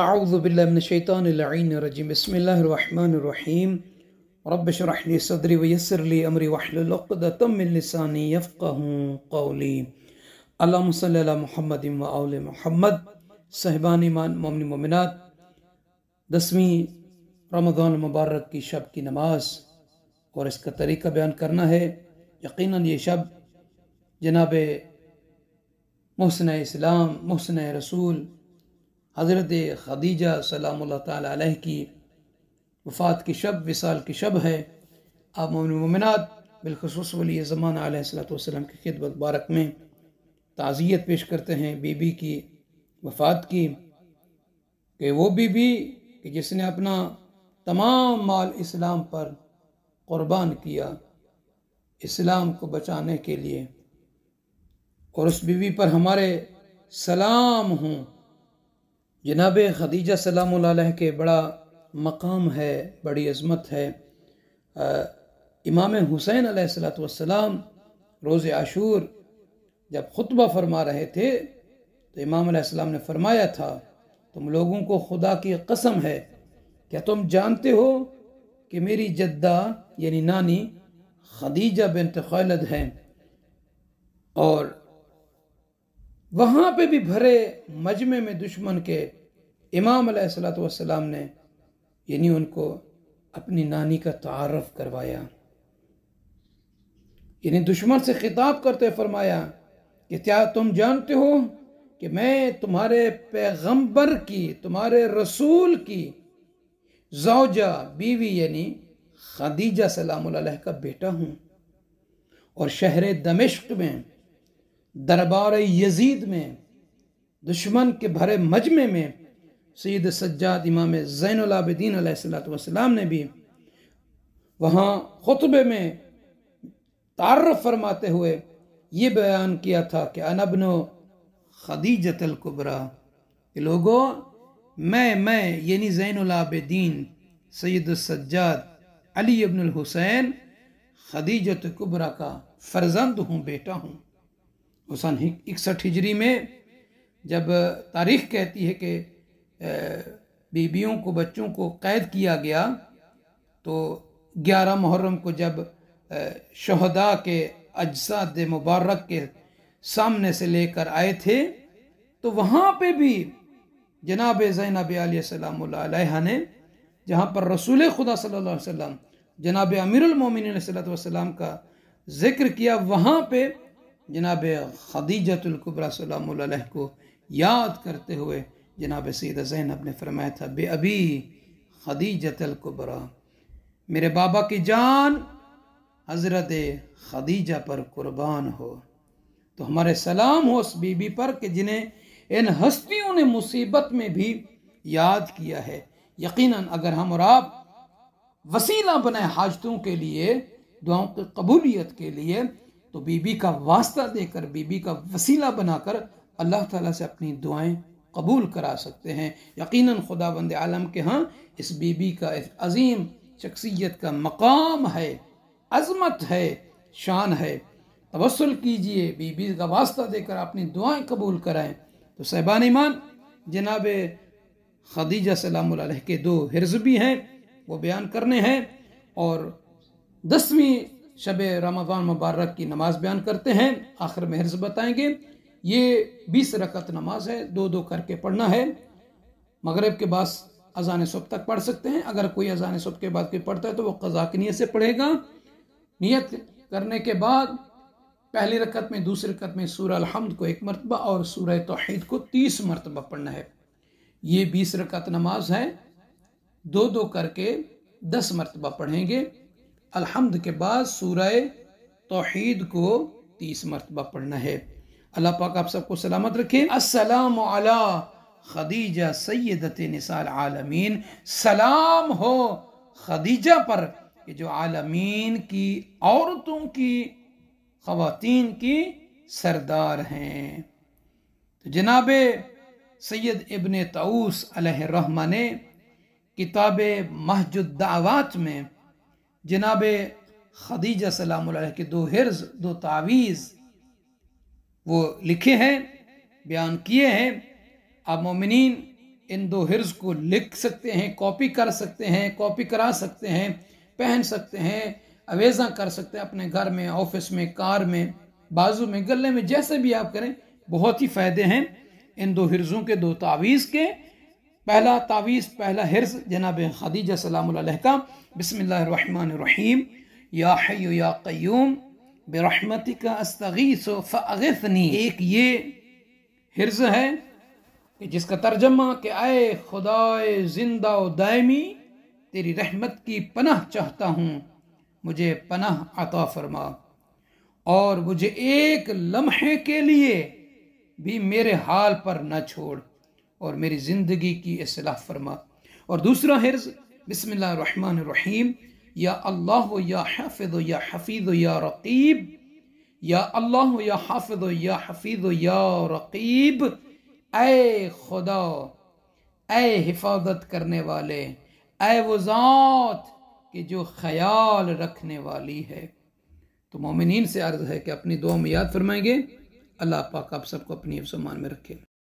اعوذ باللہ من الشیطان اللعین الرجیم بسم اللہ الرحمن الرحیم رب شرح لی صدری ویسر لی امری وحل لقد من لسانی یفقہ قولی اللہم صلی اللہ محمد و آول محمد صحبان ایمان مومن مومنات دسویں رمضان مبارک کی شب کی نماز اور اس کا طریقہ بیان کرنا ہے یقیناً یہ شب جناب محسن اسلام محسن رسول حضرت خدیجہ سلام اللہ تعالیٰ علیہ کی وفات کی شب وصال کی شب ہے آپ مومن ممنات بالخصوص ولی زمانہ علیہ السلام کی خدمت بارک میں تعزیت پیش کرتے ہیں بی بی کی وفات کی کہ وہ بی کہ جس نے اپنا تمام مال اسلام پر قربان کیا اسلام کو بچانے کے لیے اور اس بیوی پر ہمارے سلام ہوں جناب خدیجہ سلام اللہ علیہ کے بڑا مقام ہے بڑی عظمت ہے امام حسین علیہ السلام روز عاشور جب خطبہ فرما رہے تھے تو امام علیہ السلام نے فرمایا تھا تم لوگوں کو خدا کی قسم ہے کیا تم جانتے ہو کہ میری جدہ یعنی نانی خدیجہ بنت خالد ہیں اور وہاں پہ بھی بھرے مجمع میں دشمن کے امام علیہ السلام نے یعنی ان کو اپنی نانی کا تعارف کروایا یعنی دشمن سے خطاب کرتے فرمایا کہ کیا تم جانتے ہو کہ میں تمہارے پیغمبر کی تمہارے رسول کی زوجہ بیوی یعنی خدیجہ سلام علیہ کا بیٹا ہوں اور شہر دمشق میں دربار یزید میں دشمن کے بھرے مجمع میں سید سجاد امام زین العابدین علیہ السلات نے بھی وہاں خطبے میں تعرف فرماتے ہوئے یہ بیان کیا تھا کہ انبن و خدیجت القبرہ لوگوں میں میں یعنی زین العابدین سید السجاد علی ابن الحسین خدیجت القبرہ کا فرزند ہوں بیٹا ہوں حسن اکسٹھ ہجری میں جب تاریخ کہتی ہے کہ بیبیوں کو بچوں کو قید کیا گیا تو گیارہ محرم کو جب شہدہ کے اجساد مبارک کے سامنے سے لے کر آئے تھے تو وہاں پہ بھی جناب زینب علیہ السلام علیہ نے جہاں پر رسول خدا صلی اللہ علیہ وسلم جناب امیر المومن علیہ صلی اللہ علیہ وسلم کا ذکر کیا وہاں پہ جناب خدیجت القبرہ صلی اللہ علیہ کو یاد کرتے ہوئے جناب سید زینب نے فرمایا تھا بے ابھی القبرا میرے بابا کی جان حضرت خدیجہ پر قربان ہو تو ہمارے سلام ہو اس بی بی پر کہ جنہیں ان ہستیوں نے مصیبت میں بھی یاد کیا ہے یقیناً اگر ہم اور آپ وسیلہ بنائیں حاجتوں کے لیے دعاؤں کی قبولیت کے لیے تو بی بی کا واسطہ دے کر بی بی کا وسیلہ بنا کر اللہ تعالیٰ سے اپنی دعائیں قبول کرا سکتے ہیں یقیناً خدا بند عالم کے ہاں اس بی بی کا عظیم شخصیت کا مقام ہے عظمت ہے شان ہے کیجئے بی بی کا واسطہ دے کر اپنی دعائیں قبول کرائیں تو صحبان ایمان جناب خدیجہ سلام علیہ کے دو حرز بھی ہیں وہ بیان کرنے ہیں اور دسویں شب رمضان مبارک کی نماز بیان کرتے ہیں آخر میں حرز بتائیں گے یہ بیس رکعت نماز ہے دو دو کر کے پڑھنا ہے مغرب کے بعد اذان سب تک پڑھ سکتے ہیں اگر کوئی اذان صبح کے بعد کوئی پڑھتا ہے تو وہ قضا کی نیت سے پڑھے گا نیت کرنے کے بعد پہلی رکعت میں دوسری رکعت میں سورہ الحمد کو ایک مرتبہ اور سورہ توحید کو تیس مرتبہ پڑھنا ہے یہ بیس رکعت نماز ہے دو دو کر کے دس مرتبہ پڑھیں گے الحمد کے بعد سورہ توحید کو تیس مرتبہ پڑھنا ہے اللہ پاک آپ سب کو سلامت رکھے السلام علی خدیجہ سیدت نسال عالمین سلام ہو خدیجہ پر کہ جو عالمین کی عورتوں کی خواتین کی سردار ہیں جناب سید ابن تعوس علیہ الرحمہ نے کتاب دعوات میں جناب خدیجہ سلام علیہ کے دو حرز دو تعویز وہ لکھے ہیں بیان کیے ہیں آپ مومنین ان دو حرض کو لکھ سکتے ہیں کاپی کر سکتے ہیں کاپی کرا سکتے ہیں پہن سکتے ہیں آویزاں کر سکتے ہیں اپنے گھر میں آفس میں کار میں بازو میں گلے میں جیسے بھی آپ کریں بہت ہی فائدے ہیں ان دو حرزوں کے دو تعویذ کے پہلا تعویذ پہلا حرز جناب خدیجہ سلام اللہ علیہ کا بسم اللہ الرحمن الرحیم یا یا قیوم برحمتی کا استغیس و ایک یہ حرز ہے کہ جس کا ترجمہ کہ اے خدائے زندہ و دائمی تیری رحمت کی پناہ چاہتا ہوں مجھے پناہ عطا فرما اور مجھے ایک لمحے کے لیے بھی میرے حال پر نہ چھوڑ اور میری زندگی کی اصلاح فرما اور دوسرا حرز بسم اللہ الرحمن الرحیم یا اللہ یا حفظ و یا حفیظ و یا رقیب یا اللہ یا حافظ و یا حفیظ و یا رقیب اے خدا اے حفاظت کرنے والے اے وہ ذات کہ جو خیال رکھنے والی ہے تو مومنین سے عرض ہے کہ اپنی دعا میں یاد فرمائیں گے اللہ پاک آپ سب کو اپنی حفظ و مان میں رکھے